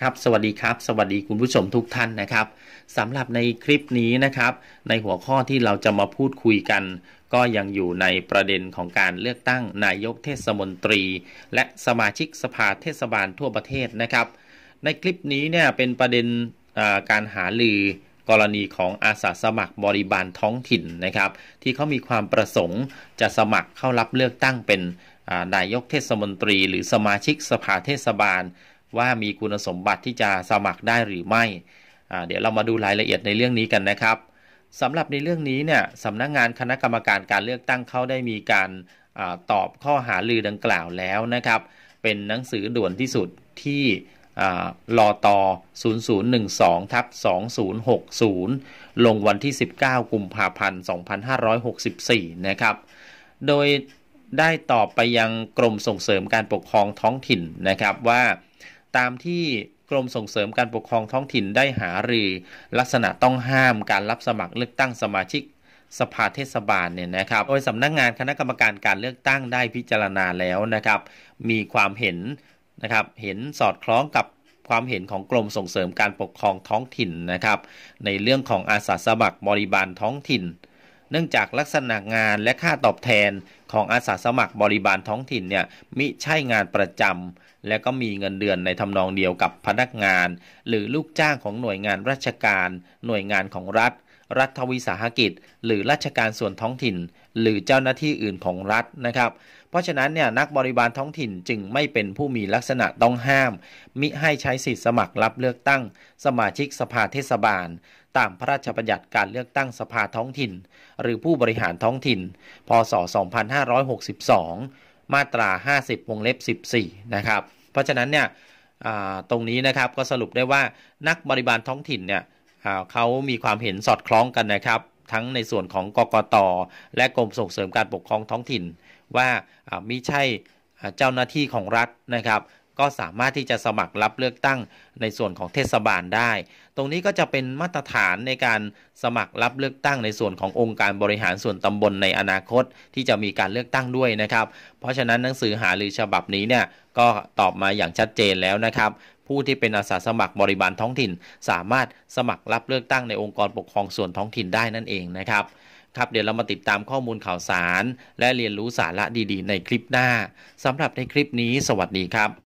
ครับสวัสดีครับสวัสดีคุณผู้ชม ทุกท่านนะครับสำหรับในคลิปนี้นะครับ ในหัวข้อที่เราจะมาพูดคุยกัน ก็ยังอยู่ในประเด็นของการเลือกตั้งนายกเทศมนตรี และสมาชิกสภาเทศบาลทั่วประเทศนะครับ ในคลิปนี้เนี่ยเป็นประเด็นการหาลือกรณีของอาสาสมัครบริบาลท้องถิ่นนะครับที่เขามีความประสงค์ จะสมัครเข้ารับเลือกตั้งเป็นนายกเทศมนตรี หรือสมาชิกสภาเทศบาลว่ามีคุณสมบัติที่จะสมัครได้หรือไม่ เดี๋ยวเรามาดูรายละเอียดในเรื่องนี้กันนะครับ สำหรับในเรื่องนี้เนี่ยสำนักงงานคณะกรรมการการเลือกตั้งเขาได้มีการอตอบข้อหาลือดังกล่าวแล้วนะครับ เป็นหนังสือด่วนที่สุดที่รอตอ0012ทับ2060 ลงวันที่ 19กุมภาพันธ์2564นะครับ โดยได้ตอบไปยังกรมส่งเสริมการปกครองท้องถิ่นนะครับว่าตามที่กรมส่งเสริมการปกครองท้องถิ่นได้หารือลักษณะต้องห้ามการรับสมัครเลือกตั้งสมาชิกสภาเทศบาลเนี่ยนะครับโดยสำนักงงานคณะกรรมการการเลือกตั้งได้พิจารณาแล้วนะครับมีความเห็นนะครับเห็นสอดคล้องกับความเห็นของกรมส่งเสริมการปกครองท้องถิ่นนะครับในเรื่องของอาสาสมัครบริบาลท้องถิ่นเนื่องจากลักษณะงานและค่าตอบแทนของอาสาสมัครบริบาลท้องถิ่นเนี่ยมิใช่งานประจำและก็มีเงินเดือนในทำนองเดียวกับพนักงาน หรือลูกจ้างของหน่วยงานราชการหน่วยงานของรัฐ รัฐวิสาหกิจ หรือราชการส่วนท้องถิ่น หรือเจ้าหน้าที่อื่นของรัฐนะครับเพราะฉะนั้นเนี่ยนักบริบาลท้องถิ่นจึงไม่เป็นผู้มีลักษณะต้องห้าม มิให้ใช้สิทธิสมัครรับเลือกตั้งสมาชิกสภาเทศบาล ตามพระราชบัญญัติการเลือกตั้งสภาท้องถิ่น หรือผู้บริหารท้องถิ่น พศ 2562 มาตรา 50 วงเล็บ 14 นะครับ เพราะฉะนั้นเนี่ยตรงนี้นะครับก็สรุปได้ว่านักบริบาลท้องถิ่นเนี่ยเขามีความเห็นสอดคล้องกันนะครับ ทั้งในส่วนของกกตและกรมส่งเสริมการปกครองท้องถิ่นว่ามิใช่เจ้าหน้าที่ของรัฐนะครับ ก็สามารถที่จะสมัครรับเลือกตั้งในส่วนของเทศบาลได้ ตรงนี้ก็จะเป็นมาตรฐานในการสมัครรับเลือกตั้งในส่วนขององค์การบริหารส่วนตำบลในอนาคตที่จะมีการเลือกตั้งด้วยนะครับ เพราะฉะนั้นหนังสือหารือฉบับนี้เนี่ยก็ตอบมาอย่างชัดเจนแล้วนะครับ ผู้ที่เป็นอาสาสมัครบริบาลท้องถิ่น สามารถสมัครรับเลือกตั้งในองค์กรปกครองส่วนท้องถิ่นได้นั่นเองนะครับครับเดี๋ยวเรามาติดตามข้อมูลข่าวสาร และเรียนรู้สาระดีๆ ในคลิปหน้าสำหรับในคลิปนี้ สวัสดีครับ